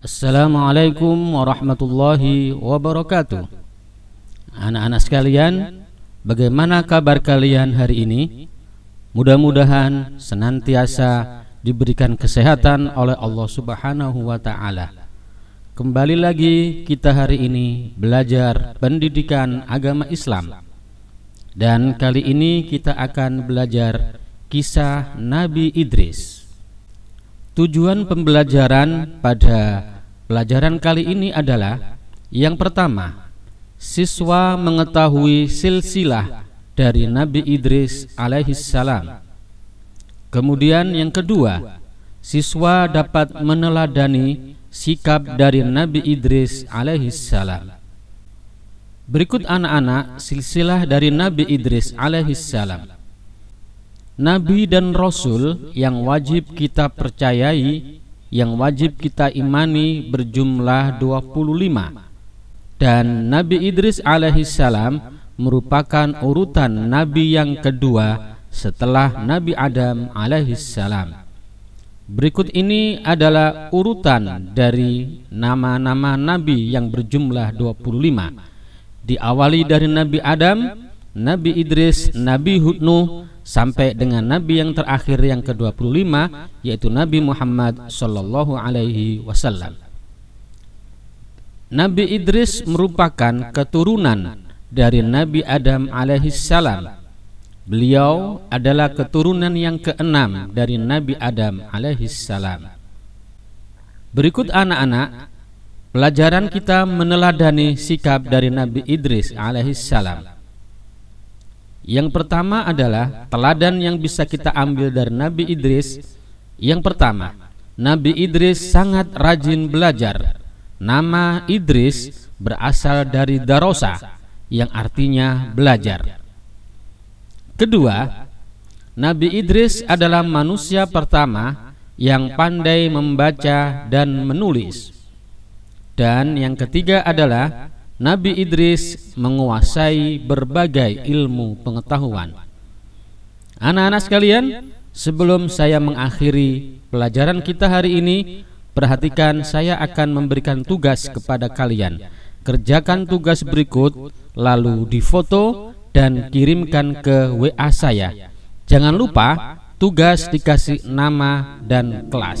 Assalamualaikum warahmatullahi wabarakatuh Anak-anak sekalian Bagaimana kabar kalian hari ini? Mudah-mudahan senantiasa diberikan kesehatan oleh Allah Subhanahu wa taala. Kembali lagi kita hari ini belajar pendidikan agama Islam. Dan kali ini kita akan belajar kisah Nabi Idris. Tujuan pembelajaran pada pelajaran kali ini adalah yang pertama, siswa mengetahui silsilah dari Nabi Idris alaihissalam. Kemudian yang kedua, siswa dapat meneladani sikap dari Nabi Idris alaihissalam. Berikut anak-anak silsilah dari Nabi Idris alaihissalam nabi dan rasul yang wajib kita percayai, yang wajib kita imani berjumlah 25. Dan Nabi Idris alaihissalam merupakan urutan nabi yang kedua setelah Nabi Adam alaihissalam. Berikut ini adalah urutan dari nama-nama nabi yang berjumlah 25. Diawali dari Nabi Adam, Nabi Idris, Nabi Hudnu sampai dengan nabi yang terakhir yang ke-25 yaitu Nabi Muhammad sallallahu alaihi wasallam. Nabi Idris merupakan keturunan dari Nabi Adam alaihissalam. Beliau adalah keturunan yang keenam dari Nabi Adam alaihissalam. Berikut anak-anak, pelajaran kita meneladani sikap dari Nabi Idris alaihissalam. Yang pertama adalah teladan yang bisa kita ambil dari Nabi Idris. Yang pertama, Nabi Idris sangat rajin belajar. Nama Idris berasal dari darosa yang artinya belajar. Kedua, Nabi Idris adalah manusia pertama yang pandai membaca dan menulis. Dan yang ketiga adalah Nabi Idris menguasai berbagai ilmu pengetahuan. Anak-anak sekalian, sebelum saya mengakhiri pelajaran kita hari ini, perhatikan saya akan memberikan tugas kepada kalian. Kerjakan tugas berikut, lalu difoto dan kirimkan ke WA saya. Jangan lupa tugas dikasih nama dan kelas.